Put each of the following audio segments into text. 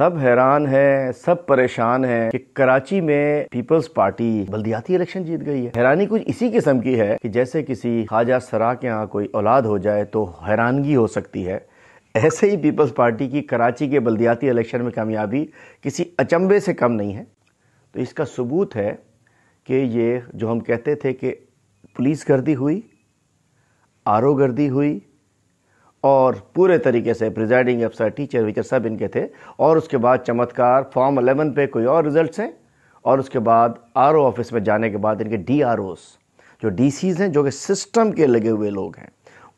सब हैरान है सब परेशान है कि कराची में पीपल्स पार्टी बल्दियाती इलेक्शन जीत गई है हैरानी कुछ इसी किस्म की है कि जैसे किसी खाजा सरा के यहाँ कोई औलाद हो जाए तो हैरानगी हो सकती है ऐसे ही पीपल्स पार्टी की कराची के बल्दियाती इलेक्शन में कामयाबी किसी अचंबे से कम नहीं है तो इसका सबूत है कि ये जो हम कहते थे कि पुलिस गर्दी हुई आर गर्दी हुई और पूरे तरीके से प्रिजाइडिंग अफसर टीचर वीचर सब इनके थे और उसके बाद चमत्कार फॉर्म अलेवन पे कोई और रिजल्ट हैं और उसके बाद आर ऑफिस में जाने के बाद इनके डी जो डी हैं जो कि सिस्टम के लगे हुए लोग हैं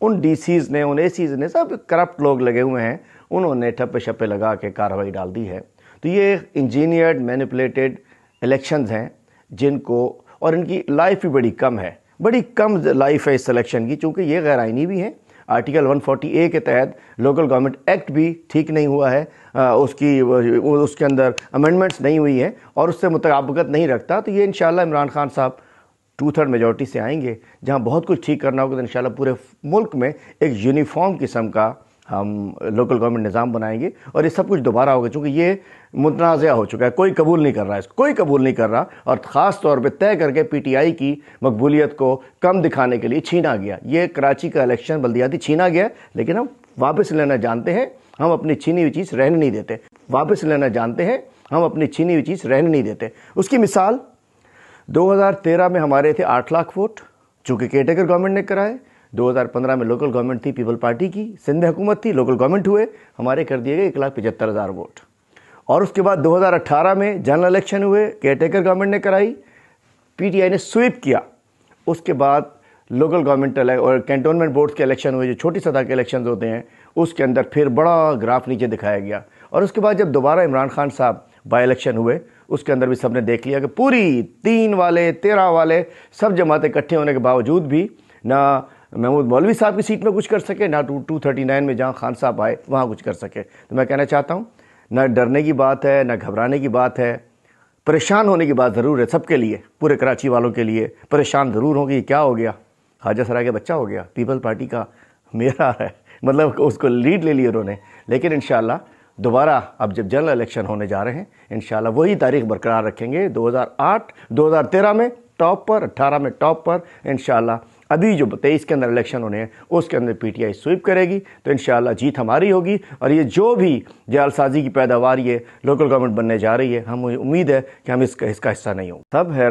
उन डी ने उन ए ने सब करप्ट लोग लगे हुए हैं उन्होंने ठप्पे शप्पे लगा के कार्रवाई डाल दी है तो ये इंजीनियर्ड मैनिपुलेटेड इलेक्शन हैं जिनको और इनकी लाइफ भी बड़ी कम है बड़ी कम लाइफ है इस सिलेक्शन की चूँकि ये गैर आइनी भी हैं आर्टिकल 140 ए के तहत लोकल गवर्नमेंट एक्ट भी ठीक नहीं हुआ है आ, उसकी उसके अंदर अमेंडमेंट्स नहीं हुई हैं और उससे मुताबकत नहीं रखता तो ये इन इमरान खान साहब टू थर्ड मेजोरिटी से आएंगे जहाँ बहुत कुछ ठीक करना होगा तो इन पूरे मुल्क में एक यूनिफॉर्म किस्म का हम लोकल गवर्नमेंट निज़ाम बनाएंगे और ये सब कुछ दोबारा होगा चूँकि ये मुतनाज़ हो चुका है कोई कबूल नहीं कर रहा है इसको कोई कबूल नहीं कर रहा और ख़ास तौर पे तय करके पीटीआई की मकबूलियत को कम दिखाने के लिए छीना गया ये कराची का इलेक्शन बल्दियाती छीना गया लेकिन हम वापस लेना जानते हैं हम अपनी छीनी हुई चीज़ रहने नहीं देते वापस लेना जानते हैं हम अपनी छीनी हुई चीज़ रहने नहीं देते उसकी मिसाल तेरह में हमारे थे आठ लाख वोट चूँकि केटेगर गवर्नमेंट ने कराए 2015 में लोकल गवर्नमेंट थी पीपल पार्टी की सिंध हुकूमत थी लोकल गवर्नमेंट हुए हमारे कर दिए गए एक लाख पचहत्तर हज़ार वोट और उसके बाद 2018 में जनरल इलेक्शन हुए केयरटेकर गवर्नमेंट ने कराई पीटीआई ने स्वीप किया उसके बाद लोकल गवर्नमेंट और कैंटोनमेंट बोर्ड्स के इलेक्शन हुए जो छोटी सतह के इलेक्शन होते हैं उसके अंदर फिर बड़ा ग्राफ नीचे दिखाया गया और उसके बाद जब दोबारा इमरान खान साहब बाई इलेक्शन हुए उसके अंदर भी सब ने देख लिया कि पूरी तीन वाले तेरह वाले सब जमातें इकट्ठे होने के बावजूद भी ना महमूद मौलवी साहब की सीट में कुछ कर सके ना टू टू थर्टी नाइन में जहाँ खान साहब आए वहाँ कुछ कर सके तो मैं कहना चाहता हूँ ना डरने की बात है ना घबराने की बात है परेशान होने की बात ज़रूर है सबके लिए पूरे कराची वालों के लिए परेशान ज़रूर होंगे क्या हो गया हाजा सरा के बच्चा हो गया पीपल्स पार्टी का मेरा है मतलब उसको लीड ले ली उन्होंने लेकिन इन दोबारा अब जब जनरल इलेक्शन होने जा रहे हैं इन वही तारीख बरकरार रखेंगे 2008 2013 में टॉप पर अट्ठारह में टॉप पर इन अभी जो तेईस के अंदर इलेक्शन होने हैं उसके अंदर पीटीआई स्वीप करेगी तो इन जीत हमारी होगी और ये जो भी जालसाजी की पैदावार ये लोकल गवर्नमेंट बनने जा रही है हमें उम्मीद है कि हम इसका इसका हिस्सा नहीं होंगे तब है